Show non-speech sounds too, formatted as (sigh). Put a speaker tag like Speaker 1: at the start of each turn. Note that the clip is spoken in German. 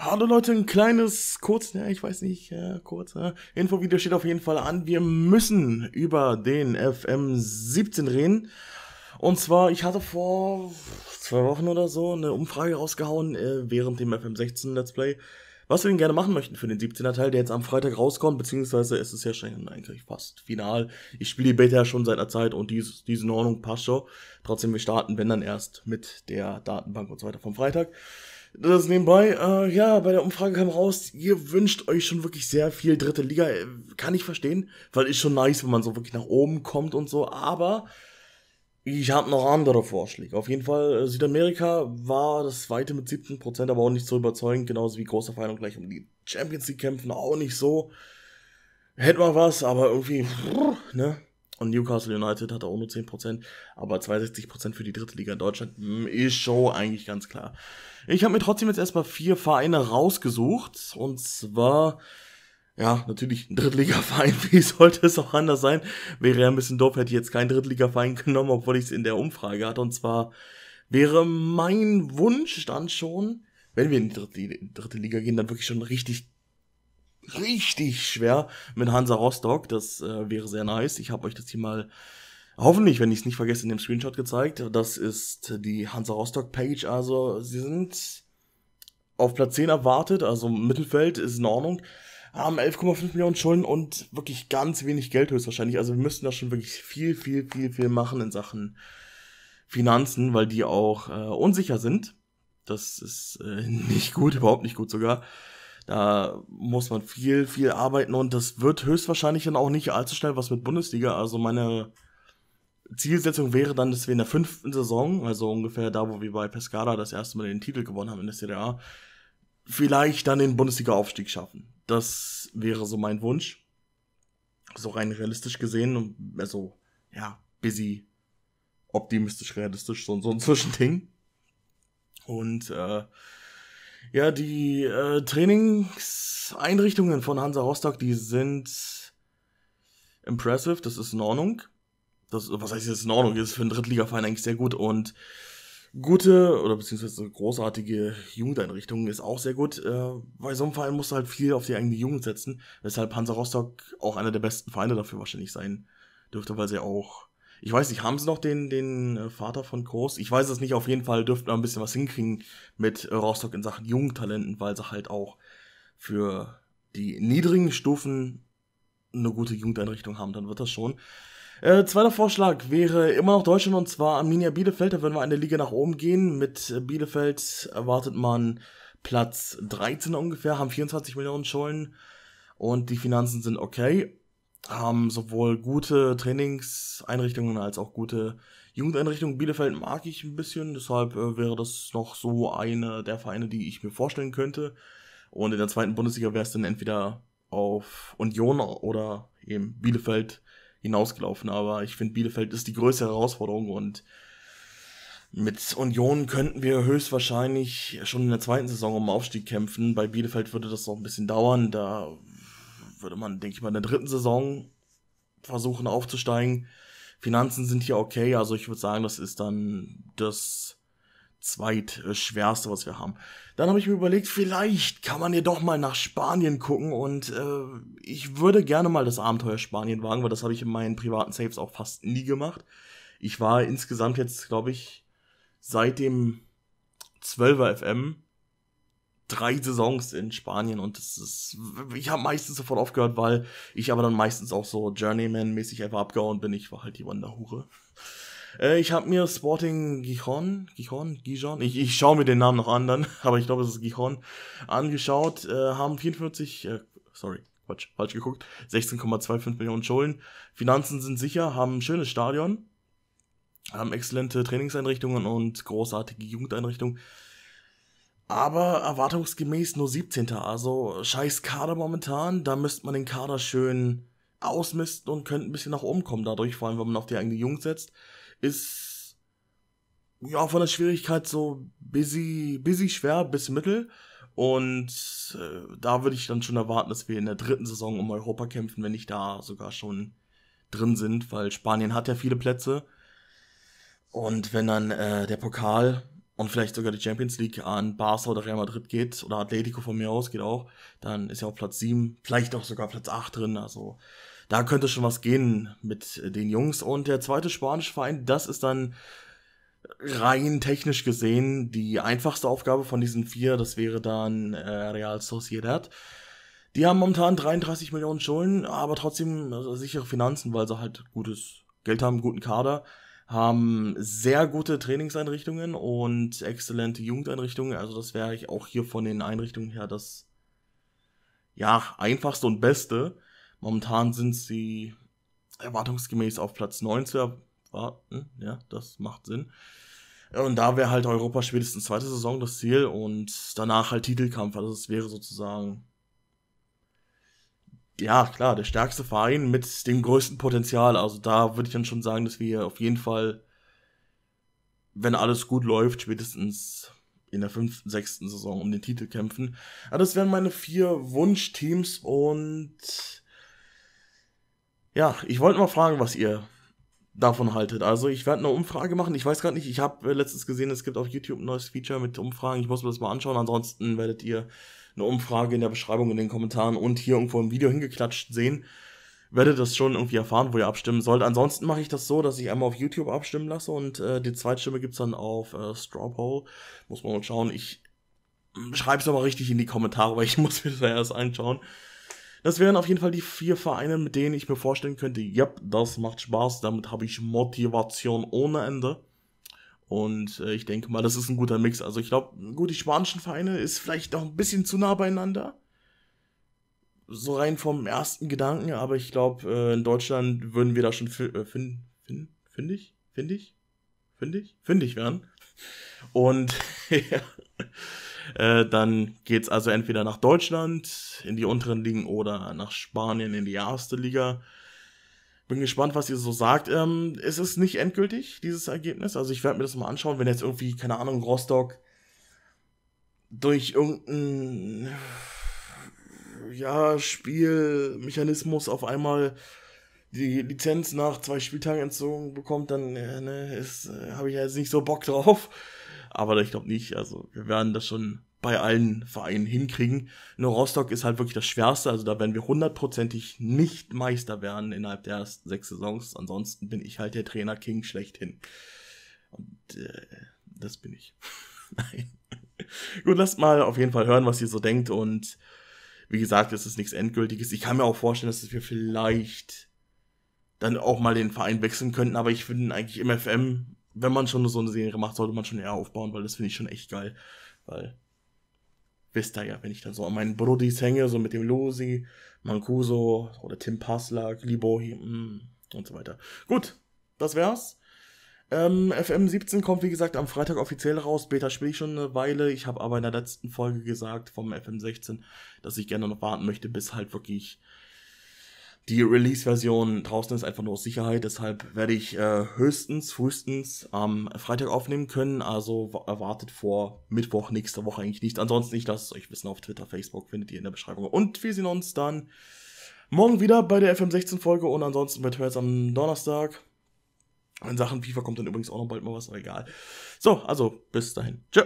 Speaker 1: Hallo Leute, ein kleines, kurz, ja, ich weiß nicht, ja, äh, kurz, ja, äh, Infovideo steht auf jeden Fall an. Wir müssen über den FM17 reden. Und zwar, ich hatte vor zwei Wochen oder so eine Umfrage rausgehauen äh, während dem FM16 Let's Play, was wir denn gerne machen möchten für den 17er Teil, der jetzt am Freitag rauskommt, beziehungsweise es ist ja schon eigentlich fast final. Ich spiele die Beta ja schon seit einer Zeit und die, die ist in Ordnung, passt schon. Trotzdem, wir starten, wenn dann erst mit der Datenbank und so weiter vom Freitag das nebenbei, äh, ja, bei der Umfrage kam raus, ihr wünscht euch schon wirklich sehr viel dritte Liga. Äh, kann ich verstehen, weil ist schon nice, wenn man so wirklich nach oben kommt und so, aber ich habe noch andere Vorschläge. Auf jeden Fall, äh, Südamerika war das zweite mit 17%, aber auch nicht so überzeugend, genauso wie großer Verein gleich um die Champions League kämpfen, auch nicht so. Hätte man was, aber irgendwie, ne? Und Newcastle United hat auch nur 10%, aber 62% für die dritte Liga in Deutschland hm, ist schon eigentlich ganz klar. Ich habe mir trotzdem jetzt erstmal vier Vereine rausgesucht und zwar, ja, natürlich ein Drittliga-Verein, (laughs) wie sollte es auch anders sein? Wäre ja ein bisschen doof, hätte ich jetzt keinen Drittliga-Verein genommen, obwohl ich es in der Umfrage hatte und zwar wäre mein Wunsch dann schon, wenn wir in die dritte Liga gehen, dann wirklich schon richtig richtig schwer mit Hansa Rostock. Das äh, wäre sehr nice. Ich habe euch das hier mal hoffentlich, wenn ich es nicht vergesse, in dem Screenshot gezeigt. Das ist die Hansa Rostock Page. Also sie sind auf Platz 10 erwartet, also Mittelfeld ist in Ordnung. Haben 11,5 Millionen Schulden und wirklich ganz wenig Geld höchstwahrscheinlich. Also wir müssten da schon wirklich viel, viel, viel, viel machen in Sachen Finanzen, weil die auch äh, unsicher sind. Das ist äh, (laughs) nicht gut, überhaupt nicht gut sogar. Da muss man viel, viel arbeiten und das wird höchstwahrscheinlich dann auch nicht allzu schnell was mit Bundesliga. Also meine Zielsetzung wäre dann, dass wir in der fünften Saison, also ungefähr da, wo wir bei Pescara das erste Mal den Titel gewonnen haben in der CDA, vielleicht dann den Bundesliga-Aufstieg schaffen. Das wäre so mein Wunsch. So rein realistisch gesehen, also, ja, busy, optimistisch, realistisch, so, so ein Zwischending. Und äh, ja, die äh, Trainingseinrichtungen von Hansa Rostock, die sind impressive, das ist in Ordnung. Das, was heißt, das in Ordnung, das ist für einen Drittligaverein eigentlich sehr gut und gute oder beziehungsweise großartige Jugendeinrichtungen ist auch sehr gut. Äh, bei so einem Verein musst du halt viel auf die eigene Jugend setzen, weshalb Hansa Rostock auch einer der besten Vereine dafür wahrscheinlich sein dürfte, weil sie auch ich weiß nicht, haben sie noch den, den äh, Vater von Groß? Ich weiß es nicht, auf jeden Fall dürften wir ein bisschen was hinkriegen mit äh, Rostock in Sachen Jugendtalenten, weil sie halt auch für die niedrigen Stufen eine gute Jugendeinrichtung haben, dann wird das schon. Äh, zweiter Vorschlag wäre immer noch Deutschland und zwar Arminia Bielefeld. Da würden wir eine Liga nach oben gehen. Mit äh, Bielefeld erwartet man Platz 13 ungefähr, haben 24 Millionen Schulden und die Finanzen sind okay haben sowohl gute Trainingseinrichtungen als auch gute Jugendeinrichtungen. Bielefeld mag ich ein bisschen, deshalb äh, wäre das noch so eine der Vereine, die ich mir vorstellen könnte. Und in der zweiten Bundesliga wäre es dann entweder auf Union oder eben Bielefeld hinausgelaufen. Aber ich finde, Bielefeld ist die größte Herausforderung und mit Union könnten wir höchstwahrscheinlich schon in der zweiten Saison um Aufstieg kämpfen. Bei Bielefeld würde das noch ein bisschen dauern. Da würde man, denke ich mal, in der dritten Saison versuchen aufzusteigen. Finanzen sind hier okay, also ich würde sagen, das ist dann das zweitschwerste, was wir haben. Dann habe ich mir überlegt, vielleicht kann man hier doch mal nach Spanien gucken und äh, ich würde gerne mal das Abenteuer Spanien wagen, weil das habe ich in meinen privaten Saves auch fast nie gemacht. Ich war insgesamt jetzt, glaube ich, seit dem 12er FM drei Saisons in Spanien und das ist, ich habe meistens sofort aufgehört, weil ich aber dann meistens auch so Journeyman-mäßig einfach abgehauen bin. Ich war halt die Wanderhure. Äh, ich habe mir Sporting Gijon, Gijon, Gijon, ich, ich schaue mir den Namen noch an dann, (laughs) aber ich glaube, es ist Gijon, angeschaut, äh, haben 44, äh, sorry, Quatsch, falsch geguckt, 16,25 Millionen Schulden. Finanzen sind sicher, haben ein schönes Stadion, haben exzellente Trainingseinrichtungen und großartige Jugendeinrichtungen. Aber erwartungsgemäß nur 17. Also scheiß Kader momentan. Da müsste man den Kader schön ausmisten und könnte ein bisschen nach oben kommen. Dadurch, vor allem, wenn man auf die eigene Jungs setzt, ist ja von der Schwierigkeit so busy, busy schwer bis mittel. Und äh, da würde ich dann schon erwarten, dass wir in der dritten Saison um Europa kämpfen, wenn nicht da sogar schon drin sind, weil Spanien hat ja viele Plätze. Und wenn dann äh, der Pokal und vielleicht sogar die Champions League an Barca oder Real Madrid geht oder Atletico von mir aus geht auch, dann ist ja auch Platz 7, vielleicht auch sogar Platz 8 drin. Also da könnte schon was gehen mit den Jungs. Und der zweite spanische Verein, das ist dann rein technisch gesehen die einfachste Aufgabe von diesen vier. Das wäre dann äh, Real Sociedad. Die haben momentan 33 Millionen Schulden, aber trotzdem äh, sichere Finanzen, weil sie halt gutes Geld haben, guten Kader haben sehr gute Trainingseinrichtungen und exzellente Jugendeinrichtungen. Also das wäre ich auch hier von den Einrichtungen her das ja einfachste und beste. Momentan sind sie erwartungsgemäß auf Platz 9 zu erwarten. Ja, das macht Sinn. Und da wäre halt Europa spätestens zweite Saison das Ziel und danach halt Titelkampf. Also es wäre sozusagen ja, klar, der stärkste Verein mit dem größten Potenzial. Also da würde ich dann schon sagen, dass wir auf jeden Fall, wenn alles gut läuft, spätestens in der fünften, sechsten Saison um den Titel kämpfen. Aber das wären meine vier Wunschteams und ja, ich wollte mal fragen, was ihr davon haltet. Also ich werde eine Umfrage machen. Ich weiß gerade nicht, ich habe äh, letztens gesehen, es gibt auf YouTube ein neues Feature mit Umfragen. Ich muss mir das mal anschauen. Ansonsten werdet ihr eine Umfrage in der Beschreibung, in den Kommentaren und hier irgendwo im Video hingeklatscht sehen. Werdet das schon irgendwie erfahren, wo ihr abstimmen sollt. Ansonsten mache ich das so, dass ich einmal auf YouTube abstimmen lasse und äh, die Zweitstimme gibt es dann auf äh, Straw Poll. Muss man mal schauen. Ich schreibe es aber richtig in die Kommentare, weil ich (laughs) muss mir das ja erst anschauen. Das wären auf jeden Fall die vier Vereine, mit denen ich mir vorstellen könnte, yep, das macht Spaß, damit habe ich Motivation ohne Ende. Und äh, ich denke mal, das ist ein guter Mix. Also ich glaube, gut, die spanischen Vereine ist vielleicht noch ein bisschen zu nah beieinander. So rein vom ersten Gedanken, aber ich glaube, äh, in Deutschland würden wir da schon äh, finden, finden, find, find ich, finde ich, finde ich, finde ich werden. Und (laughs) ja, äh, dann geht's also entweder nach Deutschland in die unteren Ligen oder nach Spanien in die erste Liga. Bin gespannt, was ihr so sagt. Ähm, es ist nicht endgültig, dieses Ergebnis. Also ich werde mir das mal anschauen, wenn jetzt irgendwie, keine Ahnung, Rostock durch irgendeinen ja, Spielmechanismus auf einmal die Lizenz nach zwei Spieltagen entzogen bekommt, dann äh, ne, äh, habe ich ja jetzt nicht so Bock drauf. Aber ich glaube nicht. Also wir werden das schon bei allen Vereinen hinkriegen. Nur Rostock ist halt wirklich das Schwerste, also da werden wir hundertprozentig nicht Meister werden innerhalb der ersten sechs Saisons. Ansonsten bin ich halt der Trainer King schlechthin. Und äh, das bin ich. (laughs) Nein. Gut, lasst mal auf jeden Fall hören, was ihr so denkt und wie gesagt, es ist nichts Endgültiges. Ich kann mir auch vorstellen, dass wir vielleicht dann auch mal den Verein wechseln könnten, aber ich finde eigentlich im FM, wenn man schon so eine Serie macht, sollte man schon eher aufbauen, weil das finde ich schon echt geil. Weil wisst ihr ja, wenn ich dann so an meinen Brudis hänge, so mit dem Losi, Mancuso oder Tim Paslak, Libohi mm, und so weiter. Gut, das wär's. Ähm, FM 17 kommt wie gesagt am Freitag offiziell raus. Beta spiele ich schon eine Weile. Ich habe aber in der letzten Folge gesagt vom FM 16, dass ich gerne noch warten möchte, bis halt wirklich die Release-Version draußen ist einfach nur aus Sicherheit, deshalb werde ich äh, höchstens, frühestens am Freitag aufnehmen können. Also erwartet vor Mittwoch nächste Woche eigentlich nicht. Ansonsten nicht, lasst es euch wissen auf Twitter, Facebook, findet ihr in der Beschreibung. Und wir sehen uns dann morgen wieder bei der FM16-Folge und ansonsten bei Twitch am Donnerstag. In Sachen FIFA kommt dann übrigens auch noch bald mal was, aber egal. So, also bis dahin. Tschö.